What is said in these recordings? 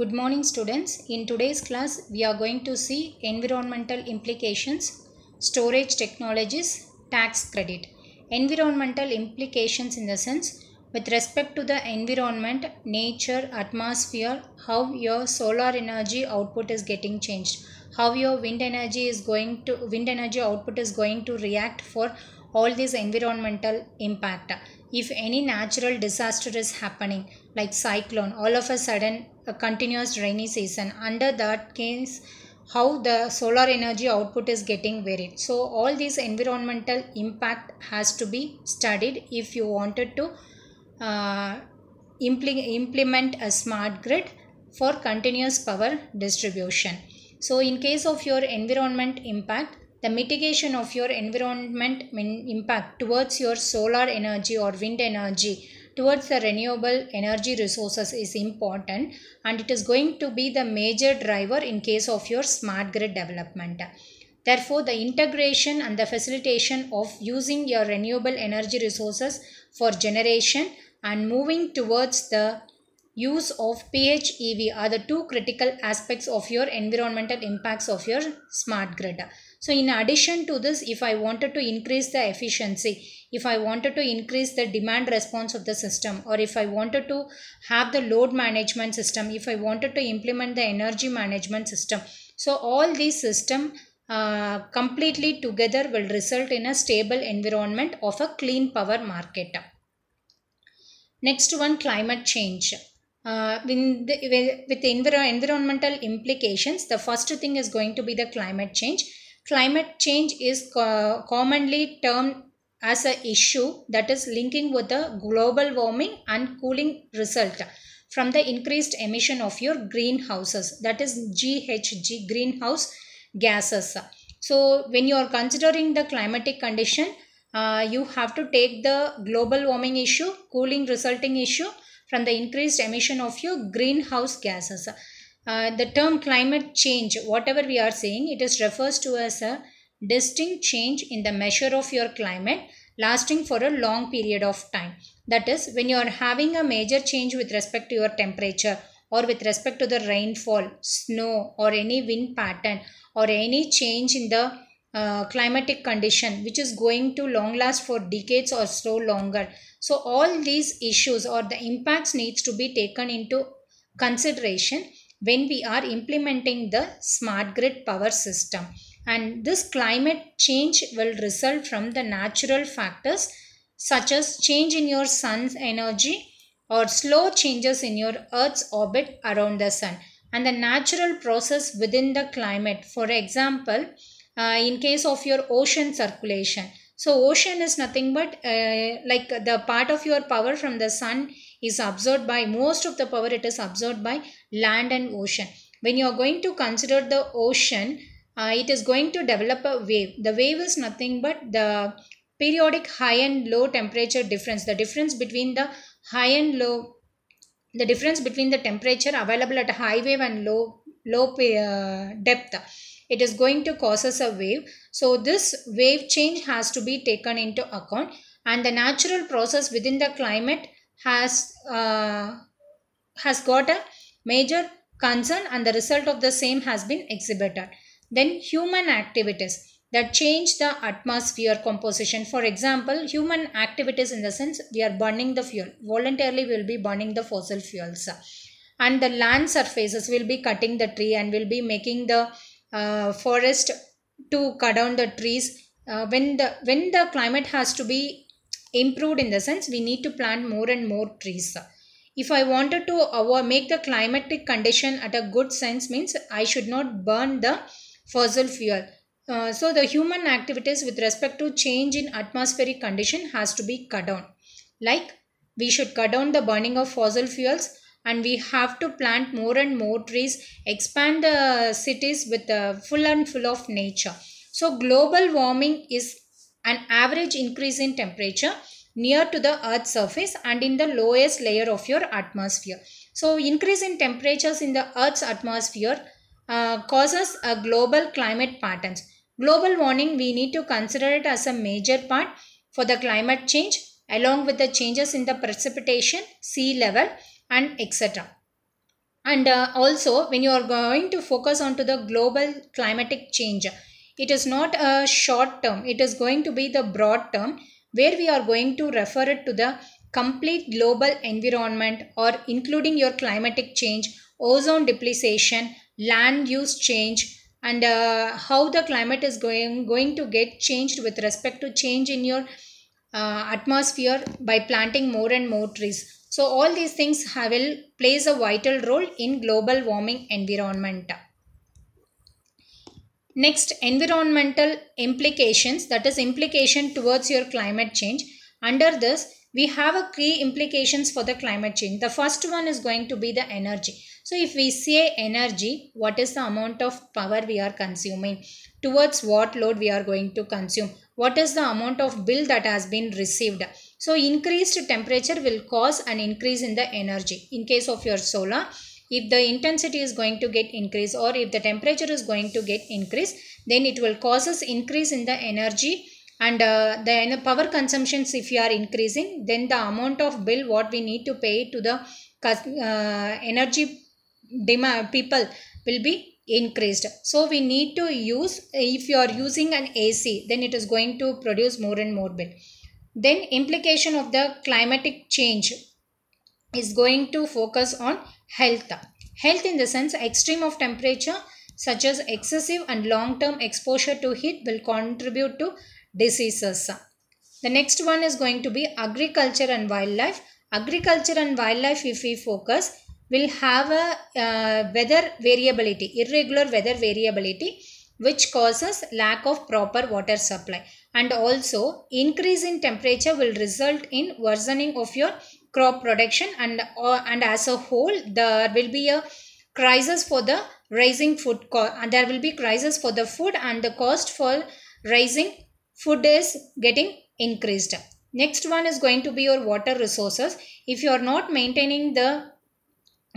Good morning students. In today's class we are going to see environmental implications, storage technologies, tax credit. Environmental implications in the sense with respect to the environment, nature, atmosphere, how your solar energy output is getting changed, how your wind energy is going to wind energy output is going to react for all these environmental impact if any natural disaster is happening like cyclone all of a sudden a continuous rainy season under that case how the solar energy output is getting varied so all these environmental impact has to be studied if you wanted to uh, implement a smart grid for continuous power distribution so in case of your environment impact the mitigation of your environment impact towards your solar energy or wind energy towards the renewable energy resources is important and it is going to be the major driver in case of your smart grid development. Therefore, the integration and the facilitation of using your renewable energy resources for generation and moving towards the use of PHEV are the two critical aspects of your environmental impacts of your smart grid. So in addition to this, if I wanted to increase the efficiency, if I wanted to increase the demand response of the system or if I wanted to have the load management system, if I wanted to implement the energy management system. So all these system uh, completely together will result in a stable environment of a clean power market. Next one climate change. Uh, in the, with environmental implications, the first thing is going to be the climate change Climate change is co commonly termed as an issue that is linking with the global warming and cooling result from the increased emission of your greenhouses that is GHG greenhouse gases. So when you are considering the climatic condition uh, you have to take the global warming issue cooling resulting issue from the increased emission of your greenhouse gases. Uh, the term climate change, whatever we are saying, it is refers to as a distinct change in the measure of your climate lasting for a long period of time. That is, when you are having a major change with respect to your temperature or with respect to the rainfall, snow or any wind pattern or any change in the uh, climatic condition which is going to long last for decades or so longer so all these issues or the impacts needs to be taken into consideration when we are implementing the smart grid power system and this climate change will result from the natural factors such as change in your sun's energy or slow changes in your earth's orbit around the sun and the natural process within the climate for example uh, in case of your ocean circulation so ocean is nothing but uh, like the part of your power from the sun is absorbed by most of the power it is absorbed by land and ocean when you are going to consider the ocean uh, it is going to develop a wave the wave is nothing but the periodic high and low temperature difference the difference between the high and low the difference between the temperature available at high wave and low low uh, depth it is going to cause us a wave so this wave change has to be taken into account and the natural process within the climate has uh, has got a major concern and the result of the same has been exhibited. Then human activities that change the atmosphere composition. For example, human activities in the sense we are burning the fuel. Voluntarily we will be burning the fossil fuels. And the land surfaces will be cutting the tree and will be making the uh, forest to cut down the trees. Uh, when the when the climate has to be improved in the sense we need to plant more and more trees if i wanted to make the climatic condition at a good sense means i should not burn the fossil fuel uh, so the human activities with respect to change in atmospheric condition has to be cut down like we should cut down the burning of fossil fuels and we have to plant more and more trees expand the cities with full and full of nature so global warming is an average increase in temperature near to the earth's surface and in the lowest layer of your atmosphere. So increase in temperatures in the earth's atmosphere uh, causes a global climate patterns. Global warming we need to consider it as a major part for the climate change along with the changes in the precipitation, sea level and etc. And uh, also when you are going to focus on to the global climatic change, it is not a short term it is going to be the broad term where we are going to refer it to the complete global environment or including your climatic change ozone depletion land use change and uh, how the climate is going going to get changed with respect to change in your uh, atmosphere by planting more and more trees so all these things will plays a vital role in global warming environment Next, environmental implications, that is implication towards your climate change. Under this, we have a key implications for the climate change. The first one is going to be the energy. So if we say energy, what is the amount of power we are consuming? Towards what load we are going to consume? What is the amount of bill that has been received? So increased temperature will cause an increase in the energy. In case of your solar, if the intensity is going to get increase or if the temperature is going to get increase then it will causes increase in the energy and uh, the power consumptions if you are increasing then the amount of bill what we need to pay to the uh, energy demand people will be increased so we need to use if you are using an ac then it is going to produce more and more bill then implication of the climatic change is going to focus on Health. Health in the sense extreme of temperature such as excessive and long-term exposure to heat will contribute to diseases. The next one is going to be agriculture and wildlife. Agriculture and wildlife if we focus will have a uh, weather variability, irregular weather variability which causes lack of proper water supply and also increase in temperature will result in worsening of your crop production and, uh, and as a whole there will be a crisis for the rising food and there will be crisis for the food and the cost for rising food is getting increased. Next one is going to be your water resources. If you are not maintaining the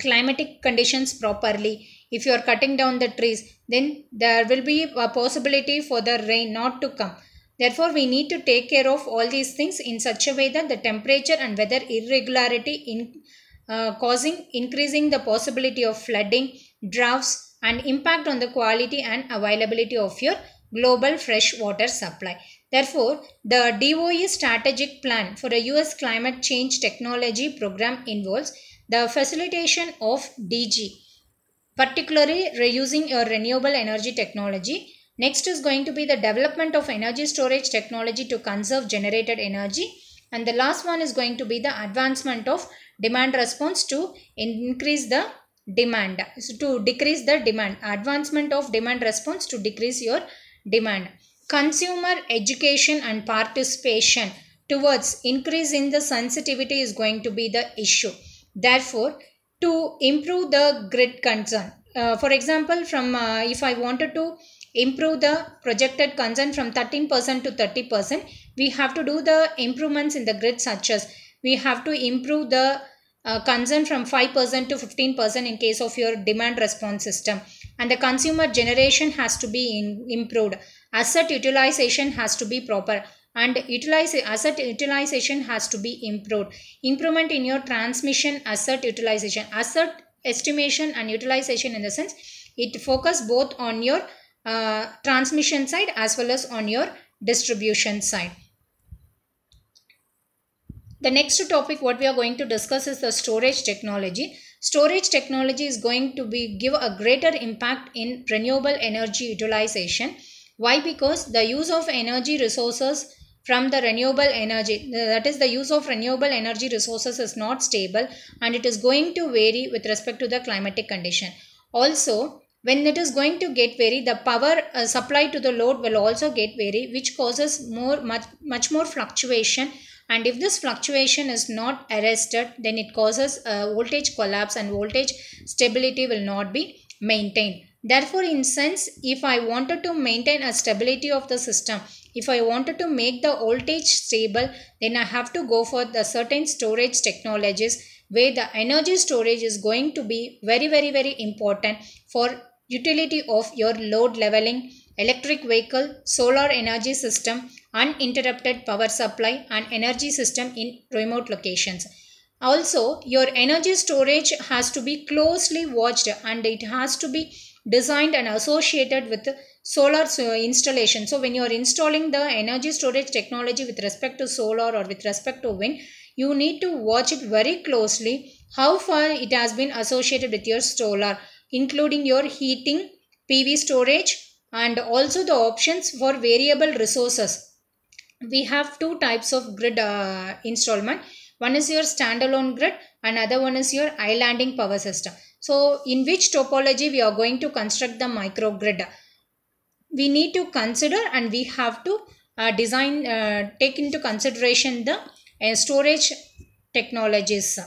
climatic conditions properly, if you are cutting down the trees, then there will be a possibility for the rain not to come. Therefore, we need to take care of all these things in such a way that the temperature and weather irregularity in uh, causing increasing the possibility of flooding, droughts and impact on the quality and availability of your global fresh water supply. Therefore, the DOE strategic plan for a US climate change technology program involves the facilitation of DG, particularly reusing your renewable energy technology Next is going to be the development of energy storage technology to conserve generated energy. And the last one is going to be the advancement of demand response to increase the demand, so to decrease the demand, advancement of demand response to decrease your demand. Consumer education and participation towards increase in the sensitivity is going to be the issue. Therefore, to improve the grid concern, uh, for example, from uh, if I wanted to improve the projected concern from 13% to 30%, we have to do the improvements in the grid such as we have to improve the uh, concern from 5% to 15% in case of your demand response system and the consumer generation has to be in, improved asset utilization has to be proper and utilize asset utilization has to be improved improvement in your transmission asset utilization asset estimation and utilization in the sense it focus both on your uh, transmission side as well as on your distribution side. The next topic what we are going to discuss is the storage technology. Storage technology is going to be give a greater impact in renewable energy utilization. Why? Because the use of energy resources from the renewable energy that is the use of renewable energy resources is not stable and it is going to vary with respect to the climatic condition. Also, when it is going to get vary the power uh, supply to the load will also get vary which causes more much much more fluctuation and if this fluctuation is not arrested then it causes a uh, voltage collapse and voltage stability will not be maintained therefore in sense if i wanted to maintain a stability of the system if i wanted to make the voltage stable then i have to go for the certain storage technologies where the energy storage is going to be very very very important for utility of your load leveling, electric vehicle, solar energy system, uninterrupted power supply and energy system in remote locations. Also, your energy storage has to be closely watched and it has to be designed and associated with solar installation. So, when you are installing the energy storage technology with respect to solar or with respect to wind, you need to watch it very closely how far it has been associated with your solar including your heating, PV storage and also the options for variable resources. We have two types of grid uh, installment. One is your standalone grid, another one is your islanding power system. So in which topology we are going to construct the microgrid. We need to consider and we have to uh, design, uh, take into consideration the uh, storage technologies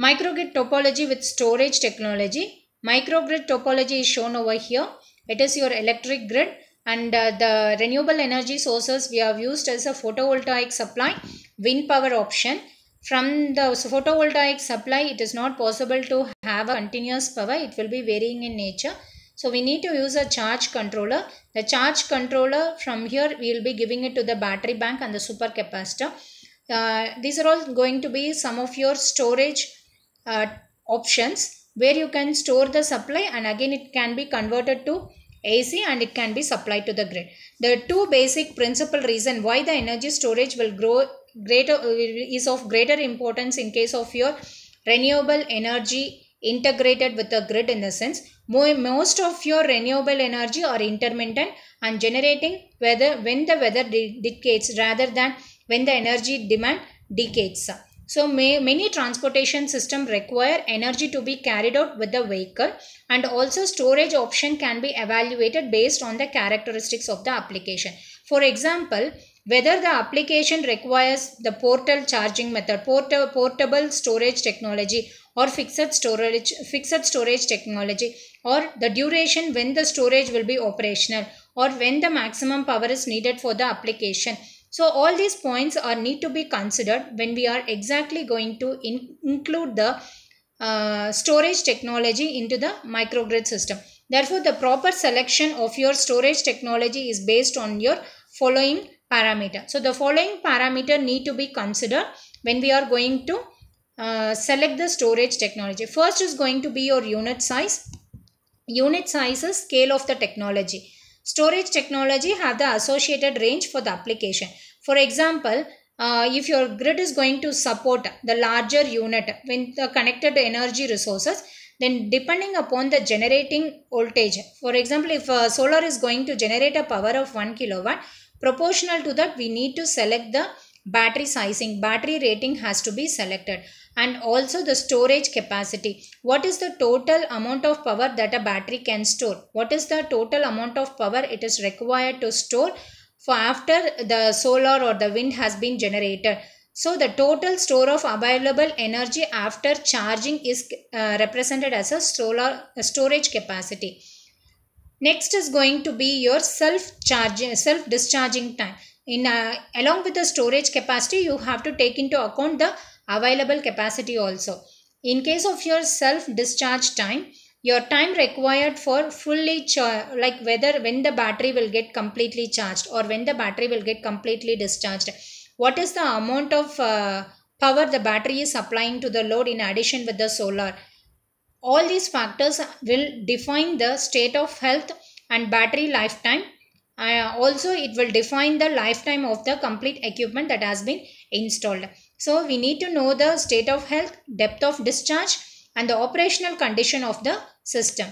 Microgrid topology with storage technology. Microgrid topology is shown over here. It is your electric grid and uh, the renewable energy sources we have used as a photovoltaic supply, wind power option. From the photovoltaic supply, it is not possible to have a continuous power. It will be varying in nature. So we need to use a charge controller. The charge controller from here we will be giving it to the battery bank and the super Uh, these are all going to be some of your storage uh, options where you can store the supply and again it can be converted to AC and it can be supplied to the grid. The two basic principal reason why the energy storage will grow greater uh, is of greater importance in case of your renewable energy integrated with the grid in the sense most of your renewable energy are intermittent and generating whether when the weather decays rather than when the energy demand decays. So may, many transportation system require energy to be carried out with the vehicle and also storage option can be evaluated based on the characteristics of the application. For example, whether the application requires the portal charging method, port portable storage technology or fixed storage, fixed storage technology or the duration when the storage will be operational or when the maximum power is needed for the application so all these points are need to be considered when we are exactly going to in include the uh, storage technology into the microgrid system. Therefore, the proper selection of your storage technology is based on your following parameter. So, the following parameter need to be considered when we are going to uh, select the storage technology. First is going to be your unit size. Unit size is scale of the technology. Storage technology have the associated range for the application. For example, uh, if your grid is going to support the larger unit when the connected energy resources, then depending upon the generating voltage, for example, if uh, solar is going to generate a power of 1 kilowatt, proportional to that we need to select the battery sizing battery rating has to be selected and also the storage capacity what is the total amount of power that a battery can store what is the total amount of power it is required to store for after the solar or the wind has been generated so the total store of available energy after charging is uh, represented as a solar storage capacity. Next is going to be your self-charging, self-discharging time in uh, along with the storage capacity you have to take into account the available capacity also in case of your self discharge time your time required for fully like whether when the battery will get completely charged or when the battery will get completely discharged what is the amount of uh, power the battery is supplying to the load in addition with the solar all these factors will define the state of health and battery lifetime uh, also it will define the lifetime of the complete equipment that has been installed so we need to know the state of health depth of discharge and the operational condition of the system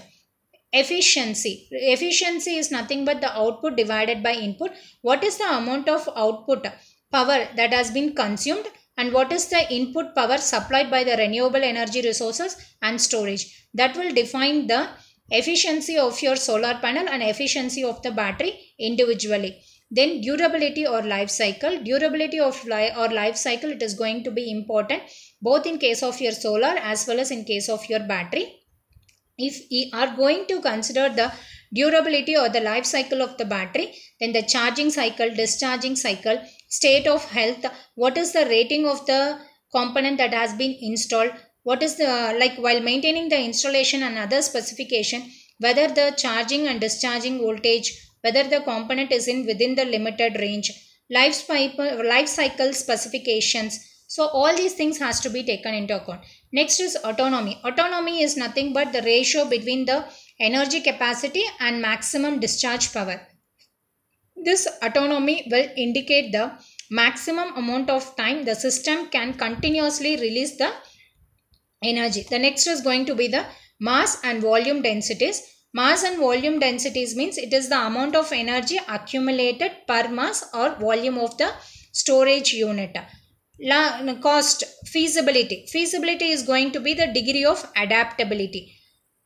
efficiency efficiency is nothing but the output divided by input what is the amount of output power that has been consumed and what is the input power supplied by the renewable energy resources and storage that will define the efficiency of your solar panel and efficiency of the battery individually then durability or life cycle durability of life or life cycle it is going to be important both in case of your solar as well as in case of your battery if we are going to consider the durability or the life cycle of the battery then the charging cycle discharging cycle state of health what is the rating of the component that has been installed what is the uh, like while maintaining the installation and other specification whether the charging and discharging voltage whether the component is in within the limited range life, life cycle specifications so all these things has to be taken into account next is autonomy autonomy is nothing but the ratio between the energy capacity and maximum discharge power this autonomy will indicate the maximum amount of time the system can continuously release the energy. The next is going to be the mass and volume densities. Mass and volume densities means it is the amount of energy accumulated per mass or volume of the storage unit. La cost, feasibility. Feasibility is going to be the degree of adaptability.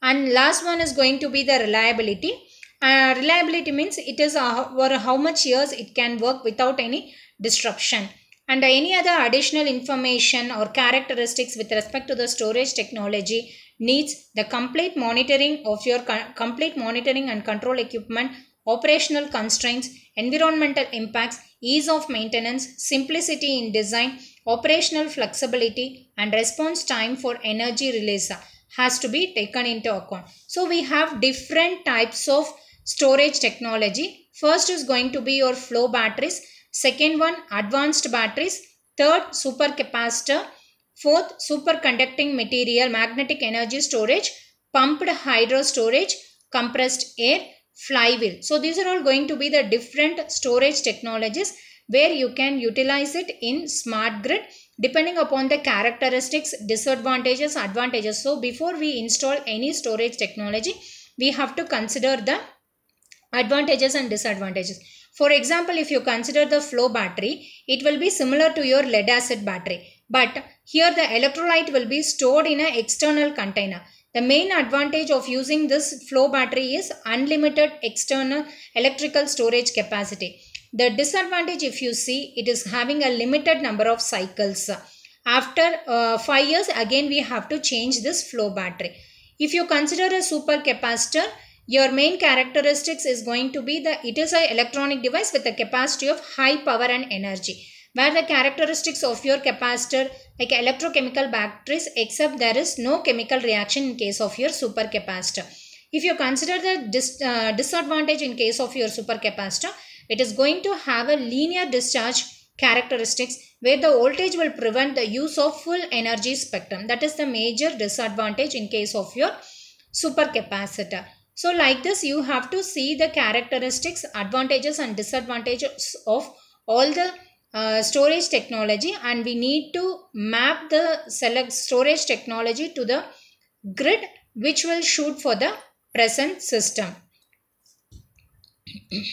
And last one is going to be the reliability. Uh, reliability means it is over how much years it can work without any disruption and any other additional information or characteristics with respect to the storage technology needs the complete monitoring of your complete monitoring and control equipment operational constraints environmental impacts ease of maintenance simplicity in design operational flexibility and response time for energy release has to be taken into account so we have different types of storage technology first is going to be your flow batteries Second one, advanced batteries. Third, super capacitor. Fourth, superconducting material, magnetic energy storage, pumped hydro storage, compressed air, flywheel. So these are all going to be the different storage technologies where you can utilize it in smart grid depending upon the characteristics, disadvantages, advantages. So before we install any storage technology, we have to consider the advantages and disadvantages. For example, if you consider the flow battery, it will be similar to your lead acid battery. But here the electrolyte will be stored in an external container. The main advantage of using this flow battery is unlimited external electrical storage capacity. The disadvantage if you see, it is having a limited number of cycles. After uh, 5 years, again we have to change this flow battery. If you consider a super capacitor your main characteristics is going to be the it is an electronic device with a capacity of high power and energy where the characteristics of your capacitor like electrochemical batteries except there is no chemical reaction in case of your supercapacitor. If you consider the dis, uh, disadvantage in case of your supercapacitor, it is going to have a linear discharge characteristics where the voltage will prevent the use of full energy spectrum. That is the major disadvantage in case of your supercapacitor. So like this you have to see the characteristics, advantages and disadvantages of all the uh, storage technology and we need to map the select storage technology to the grid which will shoot for the present system.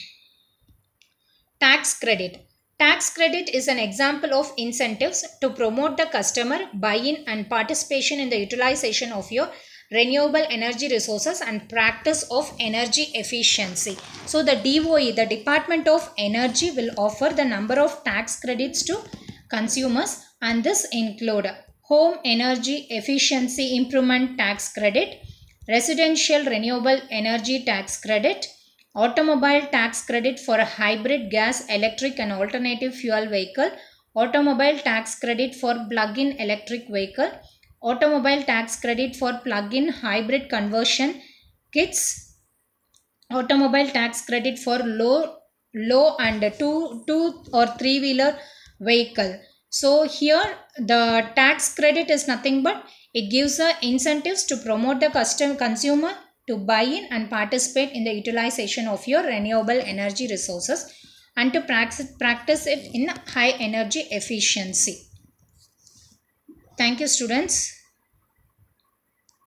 Tax credit. Tax credit is an example of incentives to promote the customer buy-in and participation in the utilization of your renewable energy resources and practice of energy efficiency. So the DOE, the Department of Energy will offer the number of tax credits to consumers and this include home energy efficiency improvement tax credit, residential renewable energy tax credit, automobile tax credit for hybrid gas, electric and alternative fuel vehicle, automobile tax credit for plug-in electric vehicle, automobile tax credit for plug-in hybrid conversion kits, automobile tax credit for low, low and two, two or three wheeler vehicle. So here the tax credit is nothing but it gives the incentives to promote the custom consumer to buy in and participate in the utilization of your renewable energy resources and to practice, practice it in high energy efficiency. Thank you students.